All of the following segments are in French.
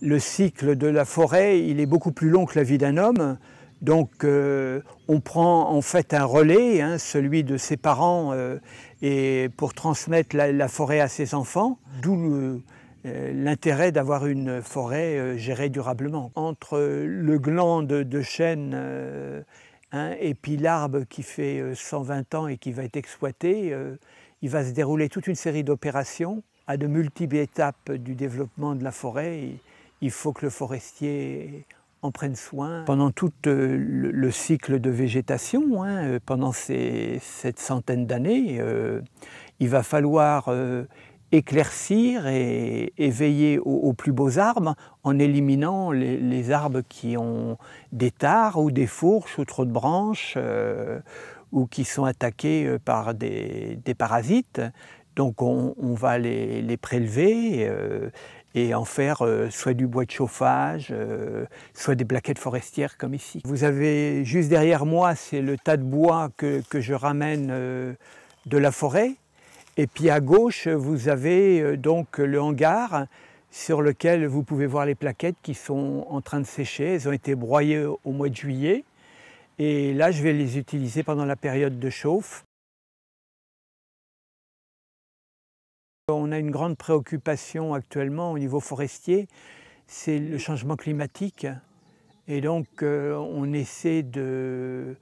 Le cycle de la forêt, il est beaucoup plus long que la vie d'un homme. Donc euh, on prend en fait un relais, hein, celui de ses parents, euh, et pour transmettre la, forêt à ses enfants, d'où euh, l'intérêt d'avoir une forêt gérée durablement. Entre le gland de, chêne hein, et puis l'arbre qui fait 120 ans et qui va être exploité, il va se dérouler toute une série d'opérations à de multiples étapes du développement de la forêt il faut que le forestier en prenne soin pendant tout euh, le, cycle de végétation, hein, euh, pendant cette centaine d'années. Euh, il va falloir éclaircir et, veiller aux, plus beaux arbres en éliminant les, arbres qui ont des tares ou des fourches ou trop de branches ou qui sont attaqués par des parasites. Donc on, va les, prélever euh, et en faire euh, soit du bois de chauffage, euh, soit des plaquettes forestières comme ici. Vous avez juste derrière moi, c'est le tas de bois que, que je ramène de la forêt. Et puis à gauche, vous avez donc le hangar sur lequel vous pouvez voir les plaquettes qui sont en train de sécher. Elles ont été broyées au mois de juillet. Et là, je vais les utiliser pendant la période de chauffe On a une grande préoccupation actuellement au niveau forestier, c'est le changement climatique. Et donc euh, on essaie de,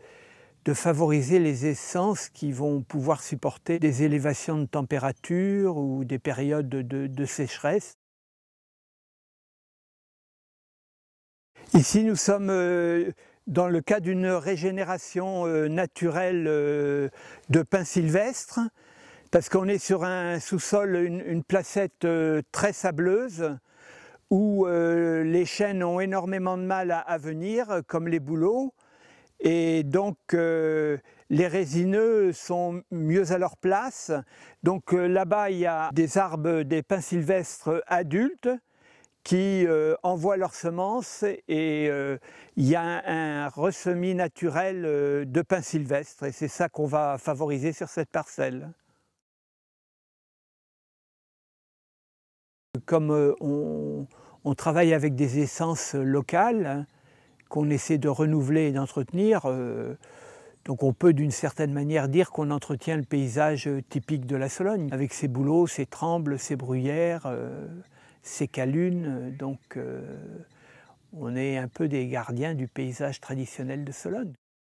favoriser les essences qui vont pouvoir supporter des élévations de température ou des périodes de, de sécheresse. Ici, nous sommes euh, dans le cas d'une régénération euh, naturelle de pins sylvestres parce qu'on est sur un sous-sol, une, placette euh, très sableuse, où euh, les chênes ont énormément de mal à, venir, comme les bouleaux, et donc euh, les résineux sont mieux à leur place. Donc là-bas, il y a des arbres, des pins sylvestres adultes qui envoient leurs semences et il y a un, un naturel de pins sylvestres et c'est ça qu'on va favoriser sur cette parcelle. Comme euh, on, travaille avec des essences locales hein, qu'on essaie de renouveler et d'entretenir, euh, donc on peut d'une certaine manière dire qu'on entretient le paysage typique de la Sologne, avec ses bouleaux, ses trembles, ses bruyères, euh, ses calunes. Donc on est un peu des gardiens du paysage traditionnel de Sologne.